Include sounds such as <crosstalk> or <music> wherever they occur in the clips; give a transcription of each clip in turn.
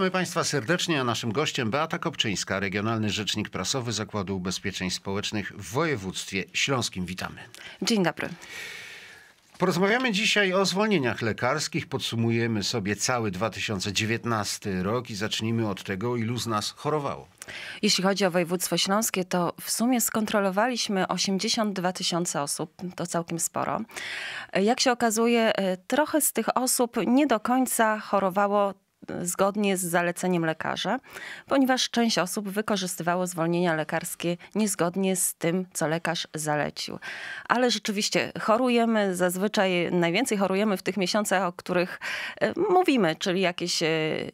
Witamy Państwa serdecznie, a naszym gościem Beata Kopczyńska, regionalny rzecznik prasowy Zakładu Ubezpieczeń Społecznych w województwie śląskim. Witamy. Dzień dobry. Porozmawiamy dzisiaj o zwolnieniach lekarskich. Podsumujemy sobie cały 2019 rok i zacznijmy od tego, ilu z nas chorowało. Jeśli chodzi o województwo śląskie, to w sumie skontrolowaliśmy 82 tysiące osób, to całkiem sporo. Jak się okazuje, e, trochę z tych osób nie do końca chorowało zgodnie z zaleceniem lekarza, ponieważ część osób wykorzystywało zwolnienia lekarskie niezgodnie z tym, co lekarz zalecił. Ale rzeczywiście chorujemy, zazwyczaj najwięcej chorujemy w tych miesiącach, o których e, mówimy, czyli jakiś e,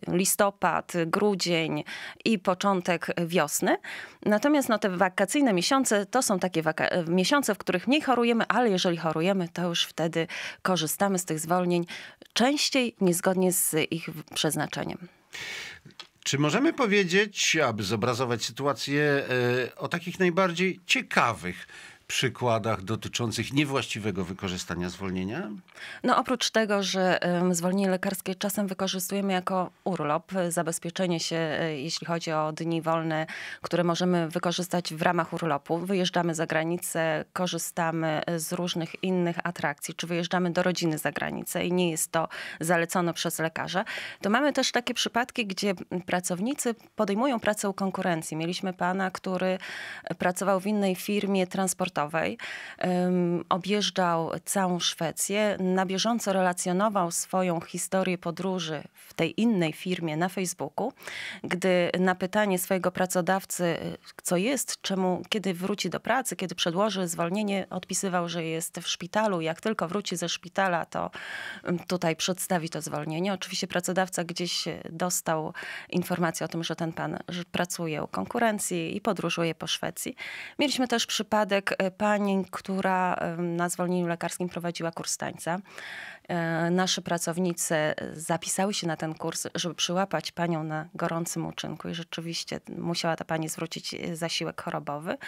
listopad, grudzień i początek wiosny. Natomiast no, te wakacyjne miesiące to są takie e, miesiące, w których mniej chorujemy, ale jeżeli chorujemy, to już wtedy korzystamy z tych zwolnień częściej niezgodnie z ich przeznaczeniem czy możemy powiedzieć, aby zobrazować sytuację, e, o takich najbardziej ciekawych przykładach dotyczących niewłaściwego wykorzystania zwolnienia? No oprócz tego, że zwolnienie lekarskie czasem wykorzystujemy jako urlop, y, zabezpieczenie się, y, jeśli chodzi o dni wolne, które możemy wykorzystać w ramach urlopu. Wyjeżdżamy za granicę, korzystamy y, z różnych innych atrakcji, czy wyjeżdżamy do rodziny za granicę i nie jest to zalecone przez lekarza. To mamy też takie przypadki, gdzie pracownicy podejmują pracę u konkurencji. Mieliśmy pana, który pracował w innej firmie transportowej, sportowej. Objeżdżał całą Szwecję, na bieżąco relacjonował swoją historię podróży w tej innej firmie na Facebooku, gdy na pytanie swojego pracodawcy, e, co jest, czemu, kiedy wróci do pracy, kiedy przedłoży zwolnienie, odpisywał, że jest w szpitalu. Jak tylko wróci ze szpitala, to tutaj przedstawi to zwolnienie. Oczywiście pracodawca gdzieś e, dostał informację o tym, że ten pan pracuje u konkurencji i podróżuje po Szwecji. Mieliśmy też przypadek e, pani, która na zwolnieniu lekarskim prowadziła kurs tańca. E, nasze pracownice e, zapisały się na ten kurs, żeby przyłapać panią na gorącym uczynku i rzeczywiście musiała ta pani zwrócić e, zasiłek chorobowy.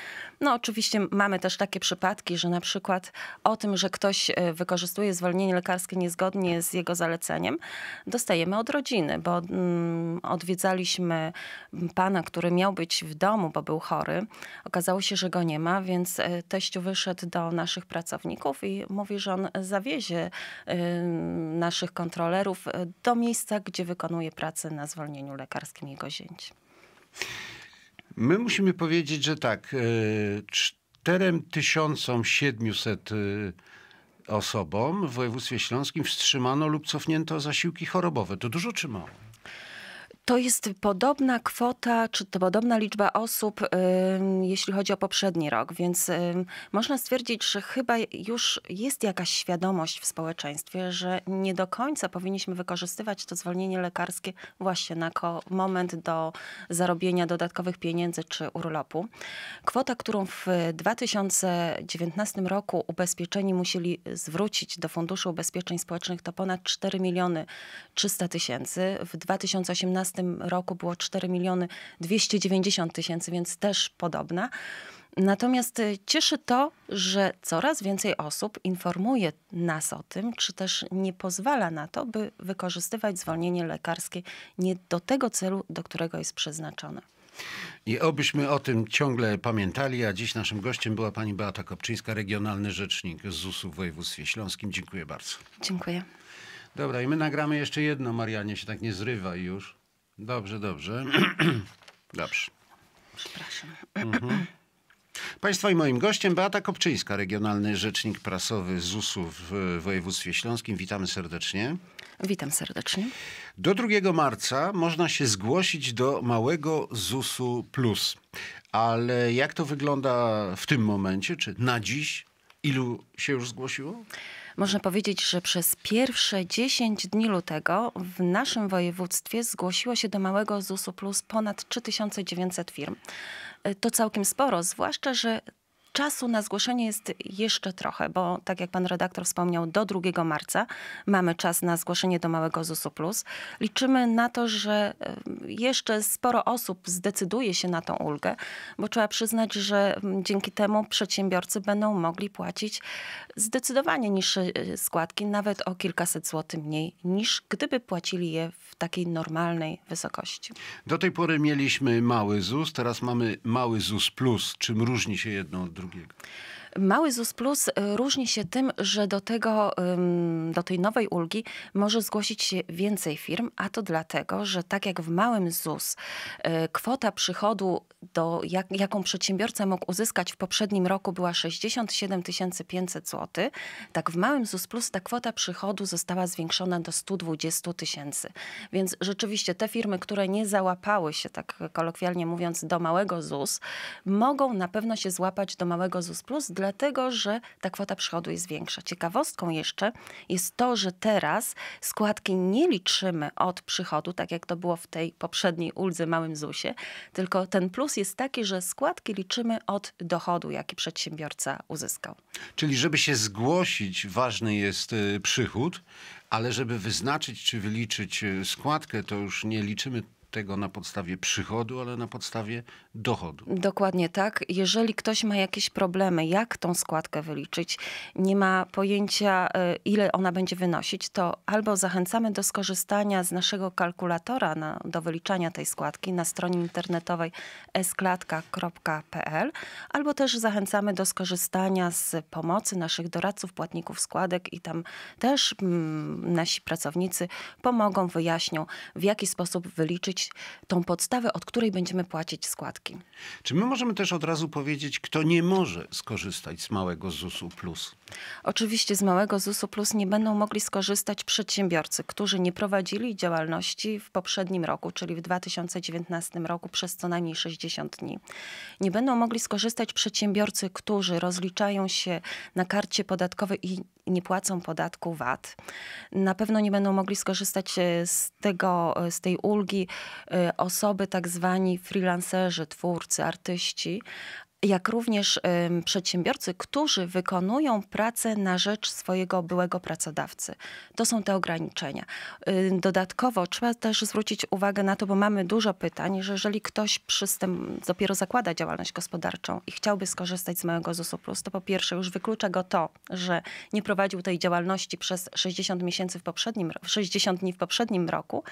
No oczywiście mamy też takie przypadki, że na przykład o tym, że ktoś wykorzystuje zwolnienie lekarskie niezgodnie z jego zaleceniem, dostajemy od rodziny, bo mm, odwiedzaliśmy pana, który miał być w domu, bo był chory. Okazało się, że go nie ma, więc teściu wyszedł do naszych pracowników i mówi, że on zawiezie Y, naszych kontrolerów y, do miejsca, gdzie wykonuje pracę na zwolnieniu lekarskim jego zięć. My musimy powiedzieć, że tak, 4700 y, osobom w województwie śląskim wstrzymano lub cofnięto zasiłki chorobowe. To dużo czy mało? To jest podobna kwota, czy to podobna liczba osób, jeśli chodzi o poprzedni rok, więc można stwierdzić, że chyba już jest jakaś świadomość w społeczeństwie, że nie do końca powinniśmy wykorzystywać to zwolnienie lekarskie właśnie na moment do zarobienia dodatkowych pieniędzy czy urlopu. Kwota, którą w 2019 roku ubezpieczeni musieli zwrócić do Funduszu Ubezpieczeń Społecznych to ponad 4 miliony 300 tysięcy. W 2018 roku było 4 miliony 290 tysięcy, więc też podobna. Natomiast y, cieszy to, że coraz więcej osób informuje nas o tym, czy też nie pozwala na to, by wykorzystywać zwolnienie lekarskie nie do tego celu, do którego jest przeznaczone. I obyśmy o tym ciągle pamiętali, a dziś naszym gościem była pani Beata Kopczyńska, regionalny rzecznik ZUS-u w województwie śląskim. Dziękuję bardzo. Dziękuję. Dobra, i my nagramy jeszcze jedno, Marianie się tak nie zrywa już. Dobrze, dobrze. <clears throat> dobrze. Przepraszam. Mhm. Państwa i moim gościem Beata Kopczyńska, regionalny rzecznik prasowy ZUS-u w województwie śląskim. Witamy serdecznie. Witam serdecznie. Do 2 marca można się zgłosić do małego ZUS-u Plus. Ale jak to wygląda w tym momencie, czy na dziś? Ilu się już zgłosiło? Można powiedzieć, że przez pierwsze 10 dni lutego w naszym województwie zgłosiło się do małego ZUS-u Plus ponad 3900 firm. Y, to całkiem sporo, zwłaszcza, że czasu na zgłoszenie jest jeszcze trochę, bo tak jak pan redaktor wspomniał, do 2 marca mamy czas na zgłoszenie do Małego ZUS-u Plus. Liczymy na to, że jeszcze sporo osób zdecyduje się na tą ulgę, bo trzeba przyznać, że dzięki temu przedsiębiorcy będą mogli płacić zdecydowanie niższe e, składki, nawet o kilkaset złotych mniej, niż gdyby płacili je w takiej normalnej wysokości. Do tej pory mieliśmy mały ZUS, teraz mamy mały ZUS Plus. Czym różni się jedno od drugiego? you. Mały ZUS Plus y, różni się tym, że do, tego, do tej nowej ulgi może zgłosić się więcej firm, a to dlatego, że tak jak w małym ZUS y, kwota przychodu, do, jak, jaką przedsiębiorca mógł uzyskać w poprzednim roku była 67 500 zł, tak w małym ZUS Plus ta kwota przychodu została zwiększona do 120 tysięcy. Więc rzeczywiście te firmy, które nie załapały się, tak kolokwialnie mówiąc, do małego ZUS, mogą na pewno się złapać do małego ZUS Plus, dla dlatego że ta kwota przychodu jest większa. Ciekawostką jeszcze jest to, że teraz składki nie liczymy od przychodu, tak jak to było w tej poprzedniej uldze małym ZUS-ie, tylko ten plus jest taki, że składki liczymy od dochodu, jaki przedsiębiorca uzyskał. Czyli żeby się zgłosić, ważny jest y, przychód, ale żeby wyznaczyć czy wyliczyć y, składkę, to już nie liczymy tego na podstawie przychodu, ale na podstawie dochodu. Dokładnie tak. Jeżeli ktoś ma jakieś problemy, jak tą składkę wyliczyć, nie ma pojęcia, y, ile ona będzie wynosić, to albo zachęcamy do skorzystania z naszego kalkulatora na, do wyliczania tej składki na stronie internetowej sklatka.pl, albo też zachęcamy do skorzystania z pomocy naszych doradców, płatników składek i tam też mm, nasi pracownicy pomogą, wyjaśnią, w jaki sposób wyliczyć tą podstawę, od której będziemy płacić składki. Czy my możemy też od razu powiedzieć, kto nie może skorzystać z małego ZUS-u plus? Oczywiście z małego ZUS-u plus nie będą mogli skorzystać przedsiębiorcy, którzy nie prowadzili działalności w poprzednim roku, czyli w 2019 roku przez co najmniej 60 dni. Nie będą mogli skorzystać przedsiębiorcy, którzy rozliczają się na karcie podatkowej i nie płacą podatku VAT. Na pewno nie będą mogli skorzystać e, z, tego, e, z tej ulgi e, osoby tak zwani freelancerzy, twórcy, artyści, jak również przedsiębiorcy, którzy wykonują pracę na rzecz swojego byłego pracodawcy. To są te ograniczenia. dodatkowo trzeba też zwrócić uwagę na to, bo mamy dużo pytań, że jeżeli ktoś przystęp, dopiero zakłada działalność gospodarczą i chciałby skorzystać z małego ZUS-u plus, to po pierwsze już wyklucza go to, że nie prowadził tej działalności przez 60 miesięcy w poprzednim, 60 dni w poprzednim roku,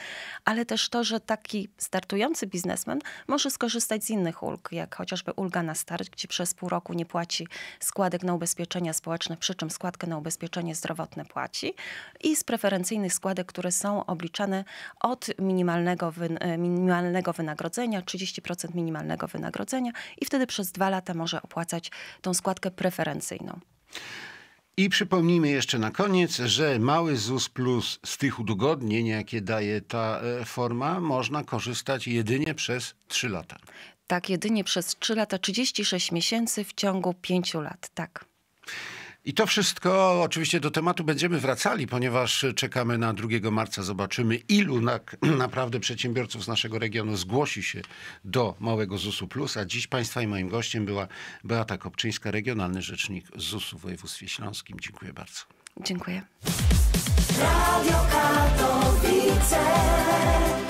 ale też to, że taki startujący biznesmen może skorzystać z innych ulg, jak chociażby ulga na start przez pół roku nie płaci składek na ubezpieczenia społeczne, przy czym składkę na ubezpieczenie zdrowotne płaci i z preferencyjnych składek, które są obliczane od minimalnego, wy, e, minimalnego wynagrodzenia, 30% minimalnego wynagrodzenia i wtedy przez dwa lata może opłacać tą składkę preferencyjną. I przypomnijmy jeszcze na koniec, że mały ZUS plus z tych udogodnień, jakie daje ta e, forma, można korzystać jedynie przez 3 lata tak, jedynie przez 3 lata, 36 miesięcy w ciągu 5 lat, tak. I to wszystko, oczywiście do tematu będziemy wracali, ponieważ czekamy na 2 marca, zobaczymy ilu na, <clears throat> naprawdę przedsiębiorców z naszego regionu zgłosi się do Małego ZUS-u Plus, a dziś Państwa i moim gościem była Beata Kopczyńska, regionalny rzecznik ZUS-u w województwie śląskim. Dziękuję bardzo. Dziękuję. Radio Katowice.